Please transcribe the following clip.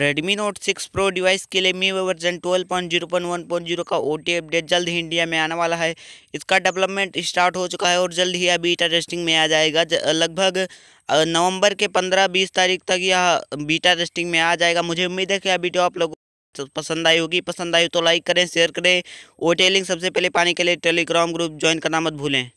Redmi Note six Pro device के लिए Mi version twelve point zero point one point zero का O T update जल्द ही India में आने वाला है इसका डेवलपमेंट स्टार्ट हो चुका है और जल्द ही अभी टेस्टिंग में आ जाएगा लगभग नवंबर के पंद्रह बीस तारीख तक यह बीटा टेस्टिंग में आ जाएगा मुझे उम्मीद है कि यह वीडियो आप लोगों को पसंद आई होगी पसंद आई तो लाइक करें शेयर करें ओ टेलिंग सबसे पहले पाने के लिए टेलीग्राम ग्रुप ज्वाइन करना मत भूलें